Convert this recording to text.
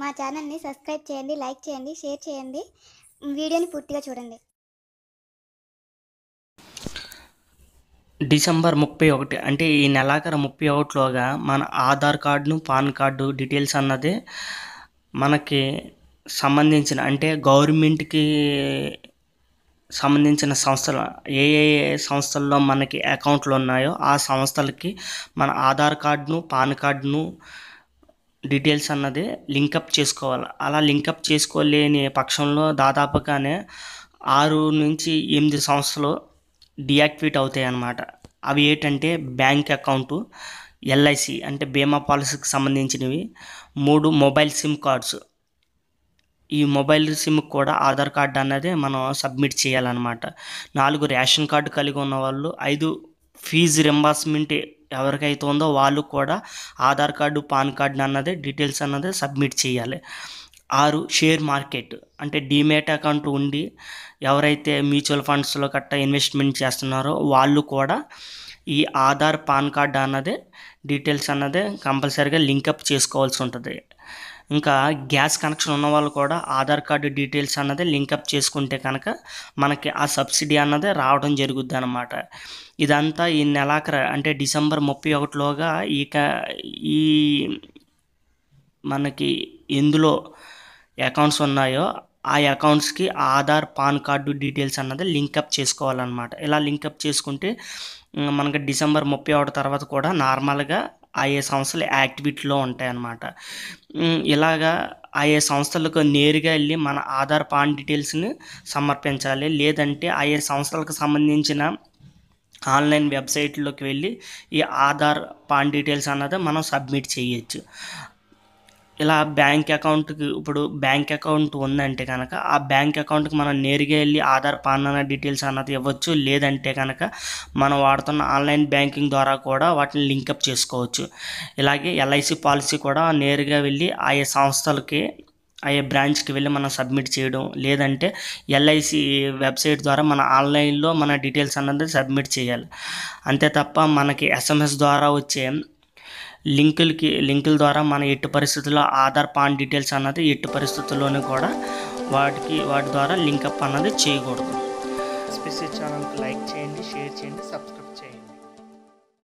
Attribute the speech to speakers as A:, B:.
A: మా ఛానల్ని సబ్స్క్రైబ్ చేయండి లైక్ చేయండి షేర్ చేయండి వీడియోని పూర్తిగా చూడండి డిసెంబర్ ముప్పై ఒకటి అంటే ఈ నెలాఖరు ముప్పై ఒకటిలోగా మన ఆధార్ కార్డును పాన్ కార్డు డీటెయిల్స్ అన్నది మనకి సంబంధించిన అంటే గవర్నమెంట్కి సంబంధించిన సంస్థలు ఏ ఏ సంస్థల్లో మనకి అకౌంట్లు ఉన్నాయో ఆ సంస్థలకి మన ఆధార్ కార్డును పాన్ కార్డును డీటెయిల్స్ అన్నది లింకప్ చేసుకోవాలి అలా లింకప్ చేసుకోలేని పక్షంలో దాదాపుగానే ఆరు నుంచి ఎనిమిది సంస్థలు డియాక్టివేట్ అవుతాయి అన్నమాట అవి ఏంటంటే బ్యాంక్ అకౌంటు ఎల్ఐసి అంటే బీమా పాలసీకి సంబంధించినవి మూడు మొబైల్ సిమ్ కార్డ్స్ ఈ మొబైల్ సిమ్ కూడా ఆధార్ కార్డు అన్నది మనం సబ్మిట్ చేయాలన్నమాట నాలుగు రేషన్ కార్డు కలిగి ఉన్న వాళ్ళు ఐదు ఫీజు రింబార్స్మెంట్ ఎవరికైతే ఉందో వాళ్ళు కూడా ఆధార్ కార్డు పాన్ కార్డు అన్నది డీటెయిల్స్ అన్నది సబ్మిట్ చేయాలి ఆరు షేర్ మార్కెట్ అంటే డీమేట్ అకౌంట్ ఉండి ఎవరైతే మ్యూచువల్ ఫండ్స్లో గట్ట ఇన్వెస్ట్మెంట్ చేస్తున్నారో వాళ్ళు కూడా ఈ ఆధార్ పాన్ కార్డ్ అన్నది డీటెయిల్స్ అన్నది కంపల్సరీగా లింకప్ చేసుకోవాల్సి ఉంటుంది ఇంకా గ్యాస్ కనెక్షన్ ఉన్న వాళ్ళు కూడా ఆధార్ కార్డు డీటెయిల్స్ అన్నది లింకప్ చేసుకుంటే కనుక మనకి ఆ సబ్సిడీ అన్నది రావడం జరుగుద్ది అనమాట ఇదంతా ఈ నెలాఖర అంటే డిసెంబర్ ముప్పై ఒకటిలోగా ఇక ఈ మనకి ఎందులో అకౌంట్స్ ఉన్నాయో ఆ అకౌంట్స్కి ఆధార్ పాన్ కార్డు డీటెయిల్స్ అన్నది లింకప్ చేసుకోవాలన్నమాట ఇలా లింకప్ చేసుకుంటే మనకి డిసెంబర్ ముప్పై ఒకటి తర్వాత కూడా నార్మల్గా ఆయా సంస్థలు యాక్టివిటీలో ఉంటాయన్నమాట ఇలాగా ఆయా సంస్థలకు నేరుగా వెళ్ళి మన ఆధార్ పాన్ డీటెయిల్స్ని సమర్పించాలి లేదంటే ఆయా సంస్థలకు సంబంధించిన ఆన్లైన్ వెబ్సైట్లోకి వెళ్ళి ఈ ఆధార్ పాన్ డీటెయిల్స్ అన్నది మనం సబ్మిట్ చేయొచ్చు ఇలా బ్యాంక్ అకౌంట్కి ఇప్పుడు బ్యాంక్ అకౌంట్ ఉందంటే కనుక ఆ బ్యాంక్ అకౌంట్కి మనం నేరుగా వెళ్ళి ఆధార్ పాన్ అన్న డీటెయిల్స్ అన్నది ఇవ్వచ్చు లేదంటే కనుక మనం వాడుతున్న ఆన్లైన్ బ్యాంకింగ్ ద్వారా కూడా వాటిని లింకప్ చేసుకోవచ్చు ఇలాగే ఎల్ఐసి పాలసీ కూడా నేరుగా వెళ్ళి ఆయా సంస్థలకి ఆయా బ్రాంచ్కి వెళ్ళి మనం సబ్మిట్ చేయడం లేదంటే ఎల్ఐసి వెబ్సైట్ ద్వారా మన ఆన్లైన్లో మన డీటెయిల్స్ అన్నది సబ్మిట్ చేయాలి అంతే తప్ప మనకి ఎస్ఎంఎస్ ద్వారా వచ్చే లింకులకి లింకుల ద్వారా మన ఎట్టి పరిస్థితుల్లో ఆధార్ పాన్ డీటెయిల్స్ అన్నది ఎట్టి పరిస్థితుల్లోనూ కూడా వాటికి వాటి ద్వారా లింకప్ అన్నది చేయకూడదు స్పెసిఫిక్ ఛానల్కి లైక్ చేయండి షేర్ చేయండి సబ్స్క్రైబ్